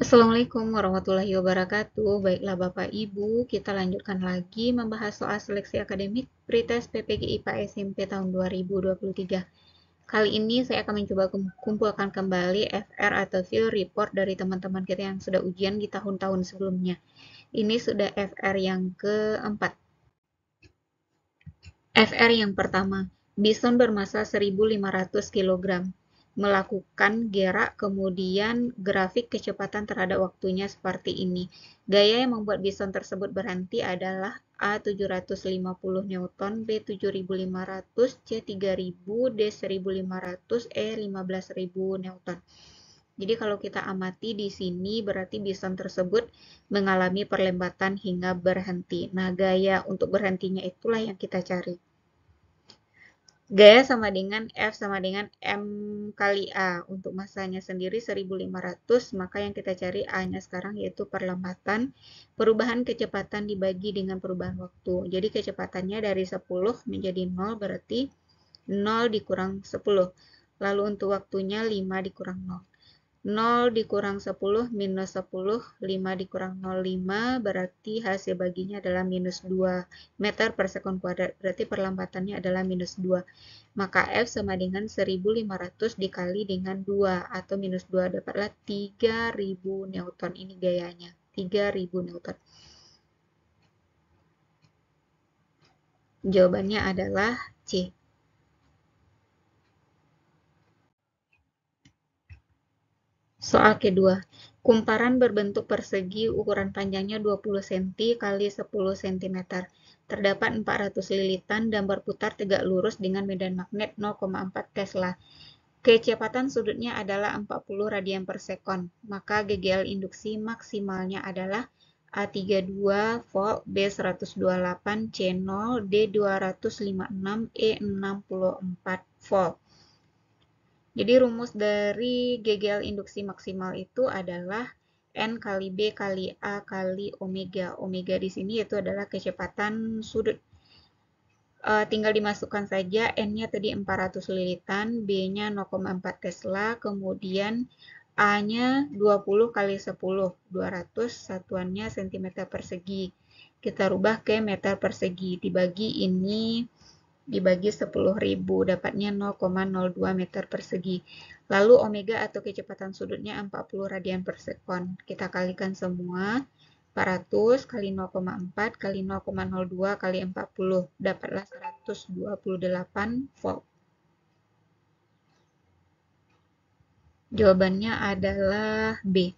Assalamualaikum warahmatullahi wabarakatuh. Baiklah Bapak Ibu, kita lanjutkan lagi membahas soal seleksi akademik pretest PPG IPA SMP tahun 2023. Kali ini saya akan mencoba kumpulkan kembali FR atau field report dari teman-teman kita yang sudah ujian di tahun-tahun sebelumnya. Ini sudah FR yang keempat. FR yang pertama, bison bermasa 1500 kg melakukan gerak, kemudian grafik kecepatan terhadap waktunya seperti ini. Gaya yang membuat bison tersebut berhenti adalah A 750 Newton, B 7500, C 3000, D 1500, E 15000 Newton. Jadi kalau kita amati di sini berarti bison tersebut mengalami perlembatan hingga berhenti. Nah, gaya untuk berhentinya itulah yang kita cari. Gaya sama dengan F sama dengan M kali A. Untuk masanya sendiri 1500, maka yang kita cari A-nya sekarang yaitu perlambatan. Perubahan kecepatan dibagi dengan perubahan waktu. Jadi kecepatannya dari 10 menjadi 0 berarti 0 dikurang 10. Lalu untuk waktunya 5 dikurang 0. 0 dikurang 10 minus 10, 5 dikurang 0,5 berarti hasil baginya adalah minus 2 meter per sekon kuadrat, berarti perlambatannya adalah minus 2. Maka F sama dengan 1500 dikali dengan 2 atau minus 2 dapatlah 3000 Newton, ini gayanya, 3000 Newton. Jawabannya adalah C. Soal kedua, kumparan berbentuk persegi ukuran panjangnya 20 cm kali 10 cm. Terdapat 400 lilitan dan berputar tegak lurus dengan medan magnet 0,4 Tesla. Kecepatan sudutnya adalah 40 radian per sekon, maka GGL induksi maksimalnya adalah A32 volt B128 C0 D256 E64 volt. Jadi rumus dari GGL induksi maksimal itu adalah N kali B kali A kali omega. Omega di sini yaitu adalah kecepatan sudut. E, tinggal dimasukkan saja N-nya tadi 400 lilitan, B-nya 0,4 Tesla, kemudian A-nya 20 kali 10, 200 satuannya cm persegi. Kita rubah ke meter persegi, dibagi ini dibagi 10.000 dapatnya 0,02 meter persegi. Lalu omega atau kecepatan sudutnya 40 radian per sekon. Kita kalikan semua 400 kali 0,4 kali 0,02 kali 40 dapatlah 128 volt. Jawabannya adalah B.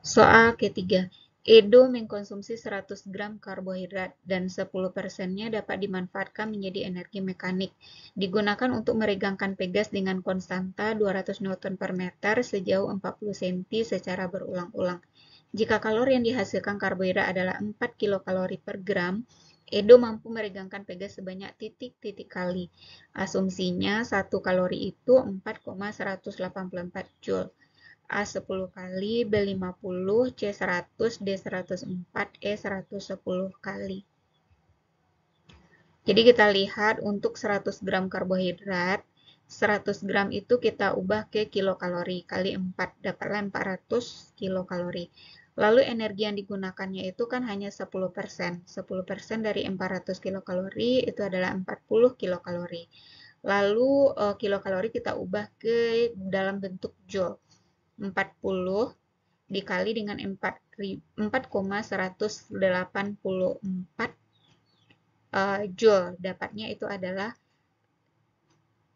Soal ketiga, Edo mengkonsumsi 100 gram karbohidrat dan 10 persennya dapat dimanfaatkan menjadi energi mekanik. Digunakan untuk meregangkan pegas dengan konstanta 200 Newton per meter sejauh 40 cm secara berulang-ulang. Jika kalori yang dihasilkan karbohidrat adalah 4 kilokalori per gram, Edo mampu meregangkan pegas sebanyak titik-titik kali. Asumsinya 1 kalori itu 4,184 Joule. A 10 kali, B 50, C 100, D 104, E 110 kali. Jadi kita lihat untuk 100 gram karbohidrat, 100 gram itu kita ubah ke kilokalori kali 4, dapatlah 400 kilokalori. Lalu energi yang digunakannya itu kan hanya 10%. 10% dari 400 kilokalori itu adalah 40 kilokalori. Lalu eh, kilokalori kita ubah ke dalam bentuk joule. 40 dikali dengan 4,184 uh, eh, joule. Dapatnya itu adalah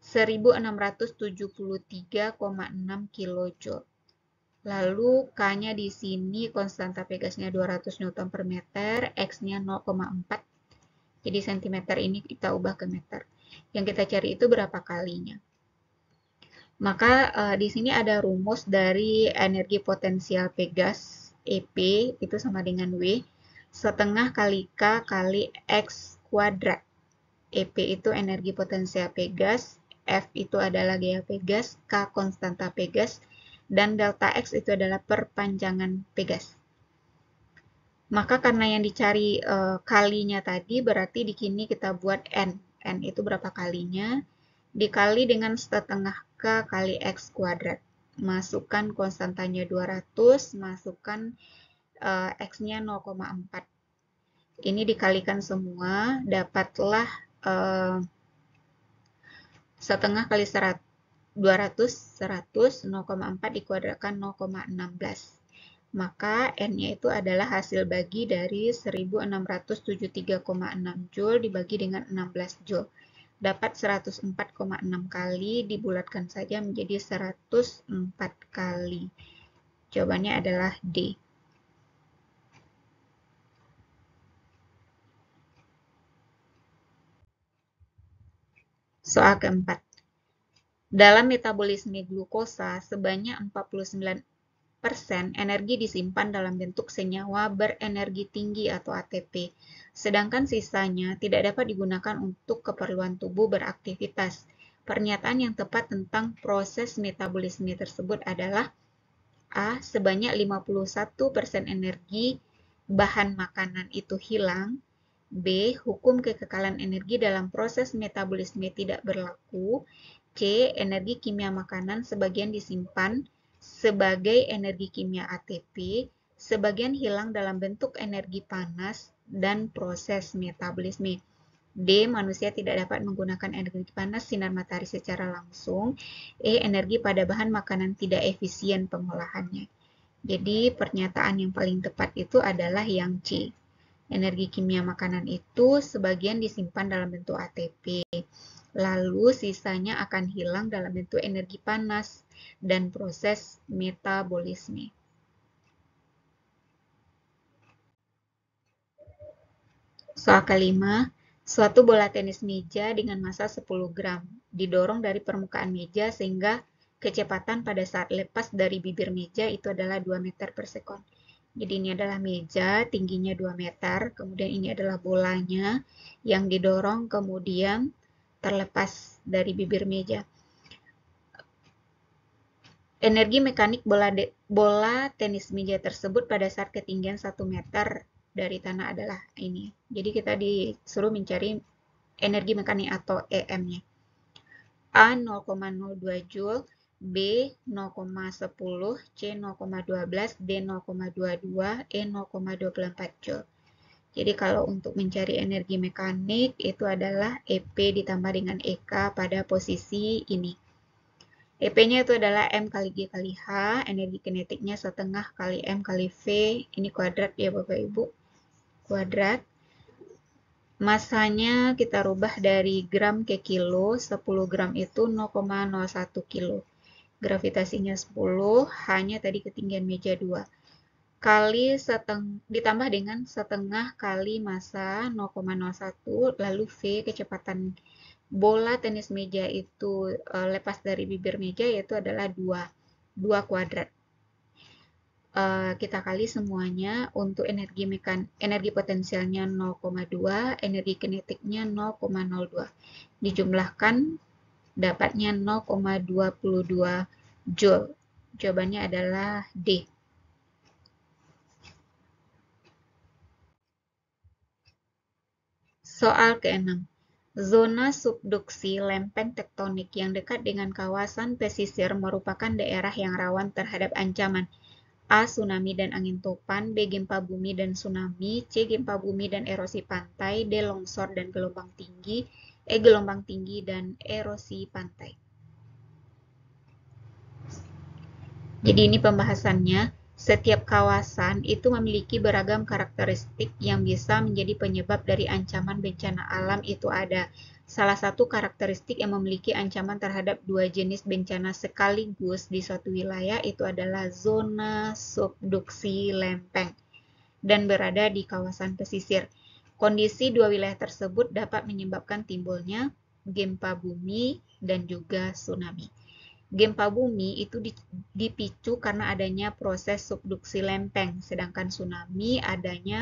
1673,6 kilojoule. Lalu K-nya di sini konstanta pegasnya 200 Newton per meter, X-nya 0,4. Jadi sentimeter ini kita ubah ke meter. Yang kita cari itu berapa kalinya. Maka uh, di sini ada rumus dari energi potensial pegas EP itu sama dengan W setengah kali K kali X kuadrat. EP itu energi potensial pegas, F itu adalah gaya pegas, K konstanta pegas, dan delta X itu adalah perpanjangan pegas. Maka karena yang dicari e, kalinya tadi, berarti di sini kita buat N. N itu berapa kalinya, dikali dengan setengah kali X kuadrat. Masukkan konstantanya 200, masukkan uh, X-nya 0,4. Ini dikalikan semua, dapatlah uh, setengah kali 100, 200, 100, 0,4 dikuadratkan 0,16. Maka N-nya itu adalah hasil bagi dari 1673,6 Joule dibagi dengan 16 Joule dapat 104,6 kali dibulatkan saja menjadi 104 kali. Jawabannya adalah D. Soal keempat. Dalam metabolisme glukosa, sebanyak 49 energi disimpan dalam bentuk senyawa berenergi tinggi atau ATP, sedangkan sisanya tidak dapat digunakan untuk keperluan tubuh beraktivitas. Pernyataan yang tepat tentang proses metabolisme tersebut adalah A. Sebanyak 51% energi bahan makanan itu hilang. B. Hukum kekekalan energi dalam proses metabolisme tidak berlaku. C. Energi kimia makanan sebagian disimpan sebagai energi kimia ATP, sebagian hilang dalam bentuk energi panas dan proses metabolisme. D. Manusia tidak dapat menggunakan energi panas sinar matahari secara langsung. E. Energi pada bahan makanan tidak efisien pengolahannya. Jadi pernyataan yang paling tepat itu adalah yang C. Energi kimia makanan itu sebagian disimpan dalam bentuk ATP lalu sisanya akan hilang dalam bentuk energi panas dan proses metabolisme. Soal kelima, suatu bola tenis meja dengan massa 10 gram didorong dari permukaan meja sehingga kecepatan pada saat lepas dari bibir meja itu adalah 2 meter per sekon. Jadi ini adalah meja, tingginya 2 meter, kemudian ini adalah bolanya yang didorong, kemudian terlepas dari bibir meja. Energi mekanik bola, de, bola tenis meja tersebut pada saat ketinggian 1 meter dari tanah adalah ini. Jadi kita disuruh mencari energi mekanik atau EM-nya. A 0,02 Joule, B 0,10, C 0,12, D 0,22, E 0,24 Joule. Jadi kalau untuk mencari energi mekanik itu adalah EP ditambah dengan EK pada posisi ini. EP-nya itu adalah M kali G kali H, energi kinetiknya setengah kali M kali V, ini kuadrat ya Bapak Ibu, kuadrat. Masanya kita rubah dari gram ke kilo, 10 gram itu 0,01 kilo. Gravitasinya 10, hanya tadi ketinggian meja 2 kali seteng ditambah dengan setengah kali masa 0,01 lalu V kecepatan bola tenis meja itu e, lepas dari bibir meja yaitu adalah 2 2 kuadrat Uh, kita kali semuanya untuk energi mekan energi potensialnya 0,2, energi kinetiknya 0,02. Dijumlahkan dapatnya 0,22 joule. Jawabannya adalah D. Soal ke-6. Zona subduksi lempeng tektonik yang dekat dengan kawasan pesisir merupakan daerah yang rawan terhadap ancaman A. Tsunami dan angin topan, B. Gempa bumi dan tsunami, C. Gempa bumi dan erosi pantai, D. Longsor dan gelombang tinggi, E. Gelombang tinggi dan erosi pantai. Jadi hmm. ini pembahasannya. Setiap kawasan itu memiliki beragam karakteristik yang bisa menjadi penyebab dari ancaman bencana alam itu ada. Salah satu karakteristik yang memiliki ancaman terhadap dua jenis bencana sekaligus di suatu wilayah itu adalah zona subduksi lempeng dan berada di kawasan pesisir. Kondisi dua wilayah tersebut dapat menyebabkan timbulnya gempa bumi dan juga tsunami. Gempa bumi itu dipicu karena adanya proses subduksi lempeng, sedangkan tsunami adanya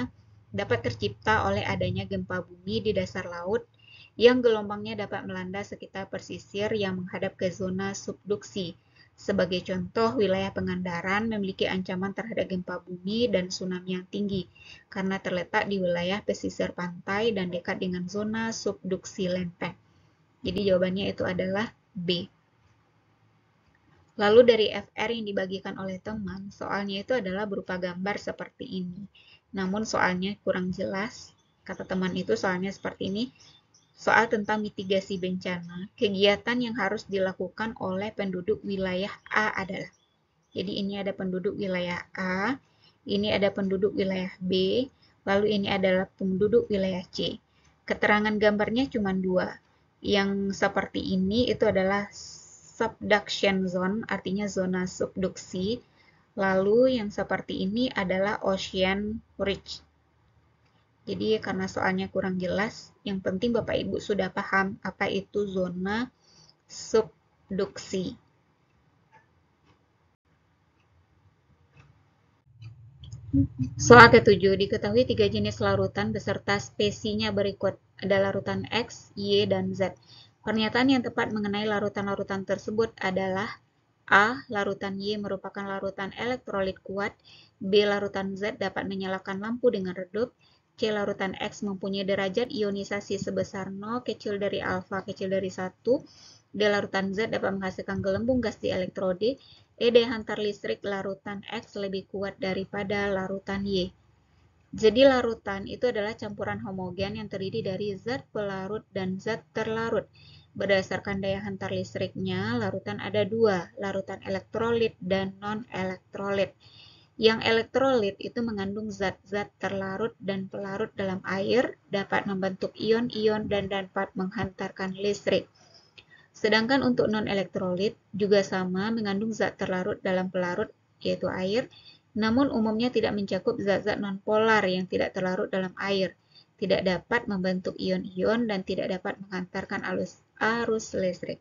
dapat tercipta oleh adanya gempa bumi di dasar laut yang gelombangnya dapat melanda sekitar pesisir yang menghadap ke zona subduksi. Sebagai contoh, wilayah Pengandaran memiliki ancaman terhadap gempa bumi dan tsunami yang tinggi karena terletak di wilayah pesisir pantai dan dekat dengan zona subduksi lempeng. Jadi jawabannya itu adalah B. Lalu dari FR yang dibagikan oleh teman, soalnya itu adalah berupa gambar seperti ini. Namun soalnya kurang jelas, kata teman itu soalnya seperti ini, soal tentang mitigasi bencana, kegiatan yang harus dilakukan oleh penduduk wilayah A adalah. Jadi ini ada penduduk wilayah A, ini ada penduduk wilayah B, lalu ini adalah penduduk wilayah C. Keterangan gambarnya cuma dua. Yang seperti ini itu adalah subduction zone, artinya zona subduksi. Lalu yang seperti ini adalah ocean ridge. Jadi karena soalnya kurang jelas, yang penting Bapak Ibu sudah paham apa itu zona subduksi. Soal ketujuh, diketahui tiga jenis larutan beserta spesinya berikut. adalah larutan X, Y, dan Z. Pernyataan yang tepat mengenai larutan-larutan tersebut adalah A. Larutan Y merupakan larutan elektrolit kuat, B. Larutan Z dapat menyalakan lampu dengan redup, C. Larutan X mempunyai derajat ionisasi sebesar 0 kecil dari alfa kecil dari 1, D. Larutan Z dapat menghasilkan gelembung gas di elektrode, E. Daya hantar listrik larutan X lebih kuat daripada larutan Y. Jadi larutan itu adalah campuran homogen yang terdiri dari zat pelarut dan zat terlarut. Berdasarkan daya hantar listriknya, larutan ada dua, larutan elektrolit dan non-elektrolit. Yang elektrolit itu mengandung zat-zat terlarut dan pelarut dalam air, dapat membentuk ion-ion dan dapat menghantarkan listrik. Sedangkan untuk non-elektrolit juga sama mengandung zat terlarut dalam pelarut, yaitu air, namun umumnya tidak mencakup zat-zat nonpolar yang tidak terlarut dalam air, tidak dapat membentuk ion-ion, dan tidak dapat menghantarkan arus, arus listrik.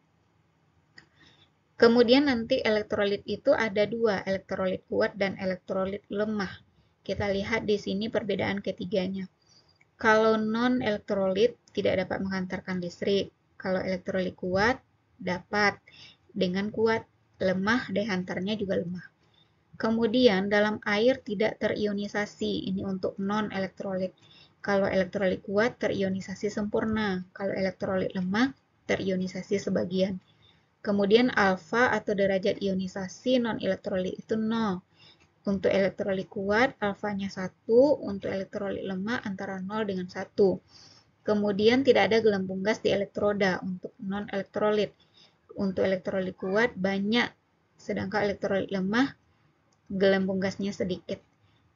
Kemudian nanti elektrolit itu ada dua, elektrolit kuat dan elektrolit lemah. Kita lihat di sini perbedaan ketiganya. Kalau non-elektrolit tidak dapat menghantarkan listrik, kalau elektrolit kuat dapat dengan kuat, lemah dehantarnya juga lemah. Kemudian dalam air tidak terionisasi, ini untuk non-elektrolit. Kalau elektrolit kuat terionisasi sempurna, kalau elektrolit lemah terionisasi sebagian. Kemudian alfa atau derajat ionisasi non-elektrolit itu 0. Untuk elektrolit kuat alfanya 1, untuk elektrolit lemah antara 0 dengan 1. Kemudian tidak ada gelembung gas di elektroda untuk non-elektrolit. Untuk elektrolit kuat banyak, sedangkan elektrolit lemah gelembung gasnya sedikit.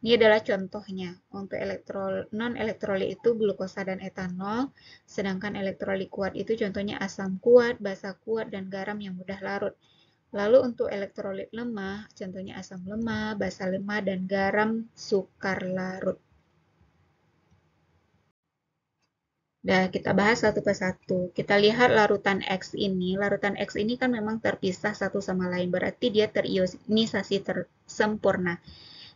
Ini adalah contohnya. Untuk elektrol non elektrolit itu glukosa dan etanol, sedangkan elektrolit kuat itu contohnya asam kuat, basa kuat, dan garam yang mudah larut. Lalu untuk elektrolit lemah, contohnya asam lemah, basa lemah, dan garam sukar larut. Nah, kita bahas satu persatu. Kita lihat larutan X ini. Larutan X ini kan memang terpisah satu sama lain. Berarti dia terionisasi ter sempurna.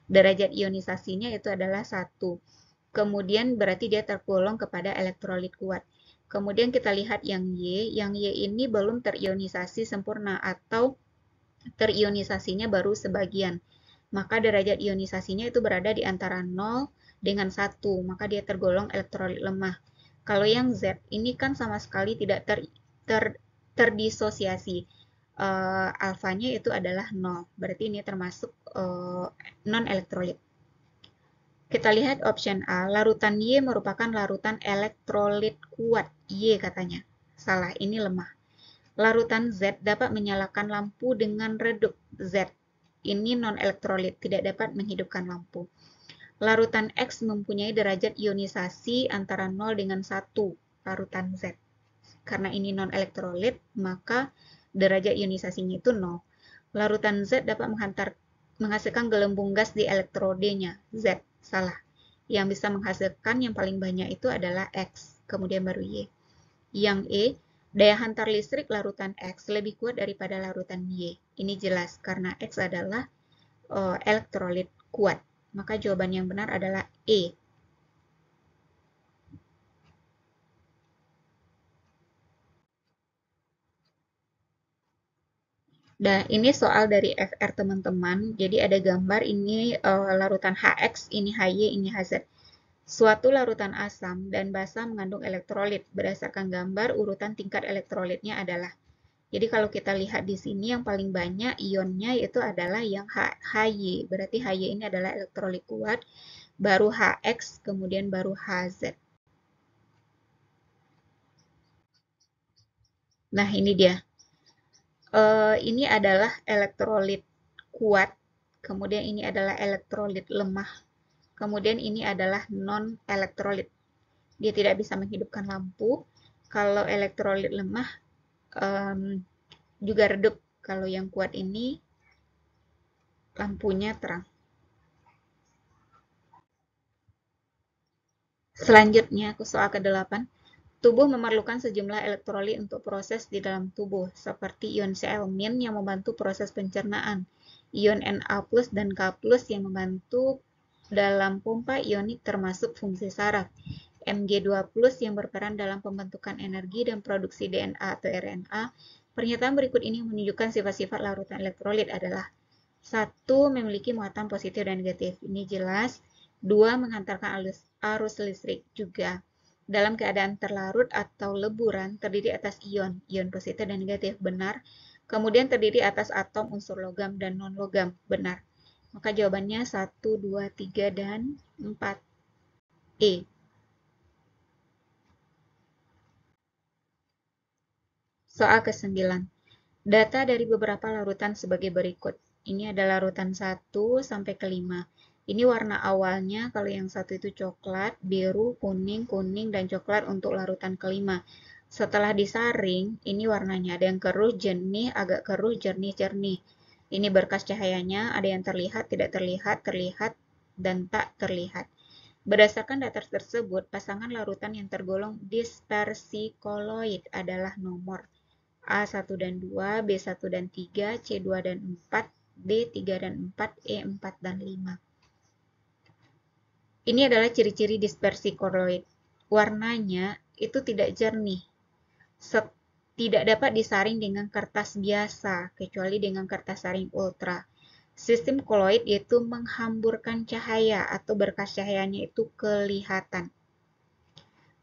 Derajat ionisasinya itu adalah satu. Kemudian berarti dia tergolong kepada elektrolit kuat. Kemudian kita lihat yang Y. Yang Y ini belum terionisasi sempurna atau terionisasinya baru sebagian. Maka derajat ionisasinya itu berada di antara 0 dengan 1. Maka dia tergolong elektrolit lemah. Kalau yang Z ini kan sama sekali tidak ter, ter, terdisosiasi. Uh, alfanya itu adalah 0, berarti ini termasuk uh, non-elektrolit. Kita lihat option A, larutan Y merupakan larutan elektrolit kuat. Y katanya. Salah, ini lemah. Larutan Z dapat menyalakan lampu dengan redup Z. Ini non-elektrolit, tidak dapat menghidupkan lampu. Larutan X mempunyai derajat ionisasi antara 0 dengan 1, larutan Z. Karena ini non-elektrolit, maka derajat ionisasinya itu 0. Larutan Z dapat menghantar, menghasilkan gelembung gas di elektrodenya, Z, salah. Yang bisa menghasilkan yang paling banyak itu adalah X, kemudian baru Y. Yang E, daya hantar listrik larutan X lebih kuat daripada larutan Y. Ini jelas karena X adalah uh, elektrolit kuat. Maka jawaban yang benar adalah E. Nah, ini soal dari FR teman-teman. Jadi ada gambar ini uh, larutan HX, ini HY, ini HZ. Suatu larutan asam dan basa mengandung elektrolit. Berdasarkan gambar, urutan tingkat elektrolitnya adalah jadi kalau kita lihat di sini yang paling banyak ionnya itu adalah yang HY. Berarti HY ini adalah elektrolit kuat, baru HX, kemudian baru HZ. Nah, ini dia. E, ini adalah elektrolit kuat, kemudian ini adalah elektrolit lemah, kemudian ini adalah non-elektrolit. Dia tidak bisa menghidupkan lampu. Kalau elektrolit lemah, um, juga redup. Kalau yang kuat ini lampunya terang. Selanjutnya, soal ke-8. Tubuh memerlukan sejumlah elektrolit untuk proses di dalam tubuh, seperti ion Cl- yang membantu proses pencernaan, ion Na+, dan K+, yang membantu dalam pompa ionik termasuk fungsi saraf, MG2+ yang berperan dalam pembentukan energi dan produksi DNA atau RNA, pernyataan berikut ini menunjukkan sifat-sifat larutan elektrolit adalah satu memiliki muatan positif dan negatif. Ini jelas. Dua mengantarkan arus, arus listrik juga. Dalam keadaan terlarut atau leburan terdiri atas ion, ion positif dan negatif, benar. Kemudian terdiri atas atom unsur logam dan non logam, benar. Maka jawabannya 1, 2, 3, dan 4. E. Soal ke-9. Data dari beberapa larutan sebagai berikut. Ini adalah larutan 1 sampai ke 5. Ini warna awalnya kalau yang satu itu coklat, biru, kuning, kuning, dan coklat untuk larutan kelima. Setelah disaring, ini warnanya ada yang keruh, jernih, agak keruh, jernih-jernih. Ini berkas cahayanya, ada yang terlihat, tidak terlihat, terlihat, dan tak terlihat. Berdasarkan data tersebut, pasangan larutan yang tergolong dispersi koloid adalah nomor A1 dan 2, B1 dan 3, C2 dan 4, D3 dan 4, E4 dan 5. Ini adalah ciri-ciri dispersi koroid. Warnanya itu tidak jernih. Set, tidak dapat disaring dengan kertas biasa, kecuali dengan kertas saring ultra. Sistem koloid yaitu menghamburkan cahaya atau berkas cahayanya itu kelihatan.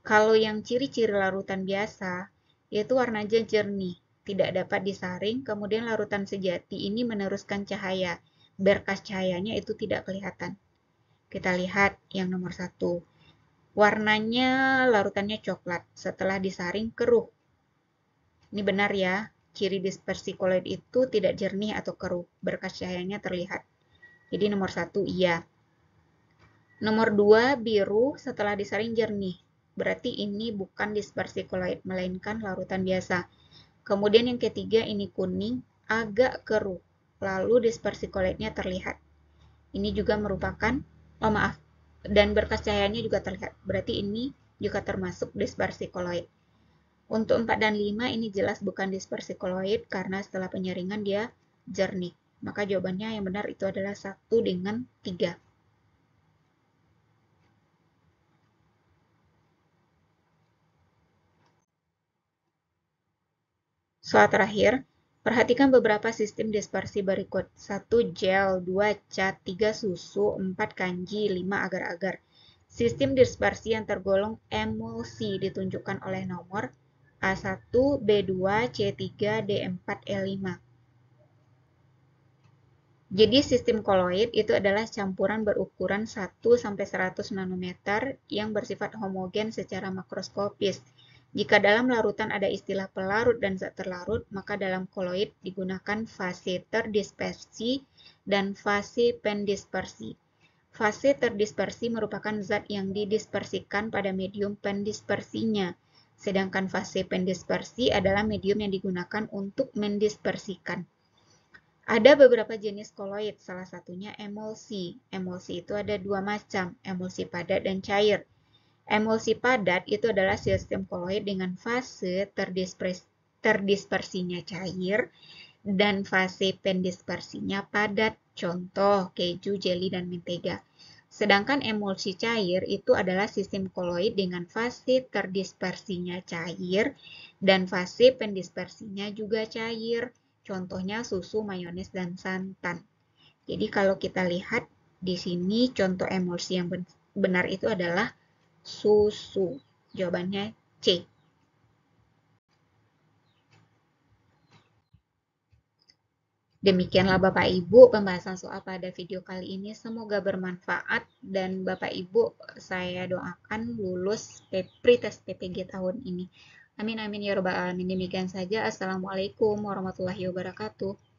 Kalau yang ciri-ciri larutan biasa, yaitu warnanya jernih, tidak dapat disaring, kemudian larutan sejati ini meneruskan cahaya, berkas cahayanya itu tidak kelihatan. Kita lihat yang nomor satu. Warnanya larutannya coklat, setelah disaring keruh. Ini benar ya, ciri dispersi koloid itu tidak jernih atau keruh, berkas cahayanya terlihat. Jadi nomor satu iya. Nomor dua biru setelah disaring jernih, Berarti ini bukan koloid melainkan larutan biasa. Kemudian yang ketiga ini kuning, agak keruh, lalu koloidnya terlihat. Ini juga merupakan, oh maaf, dan berkas cahayanya juga terlihat. Berarti ini juga termasuk koloid. Untuk 4 dan 5 ini jelas bukan koloid karena setelah penyaringan dia jernih. Maka jawabannya yang benar itu adalah 1 dengan 3. Soal terakhir, perhatikan beberapa sistem dispersi berikut. 1. Gel, 2. Cat, 3. Susu, 4. Kanji, 5. Agar-agar. Sistem dispersi yang tergolong emulsi ditunjukkan oleh nomor A1, B2, C3, D4, E5. Jadi sistem koloid itu adalah campuran berukuran 1 sampai 100 nanometer yang bersifat homogen secara makroskopis jika dalam larutan ada istilah pelarut dan zat terlarut, maka dalam koloid digunakan fase terdispersi dan fase pendispersi. Fase terdispersi merupakan zat yang didispersikan pada medium pendispersinya, sedangkan fase pendispersi adalah medium yang digunakan untuk mendispersikan. Ada beberapa jenis koloid, salah satunya emulsi. Emulsi itu ada dua macam, emulsi padat dan cair. Emulsi padat itu adalah sistem koloid dengan fase terdispersinya cair dan fase pendispersinya padat, contoh keju, jeli, dan mentega. Sedangkan emulsi cair itu adalah sistem koloid dengan fase terdispersinya cair dan fase pendispersinya juga cair, contohnya susu, mayones, dan santan. Jadi kalau kita lihat di sini contoh emulsi yang benar itu adalah susu. Jawabannya C. Demikianlah Bapak Ibu pembahasan soal pada video kali ini. Semoga bermanfaat dan Bapak Ibu saya doakan lulus PEPRI tes PPG tahun ini. Amin amin ya robbal alamin. Demikian saja. Assalamualaikum warahmatullahi wabarakatuh.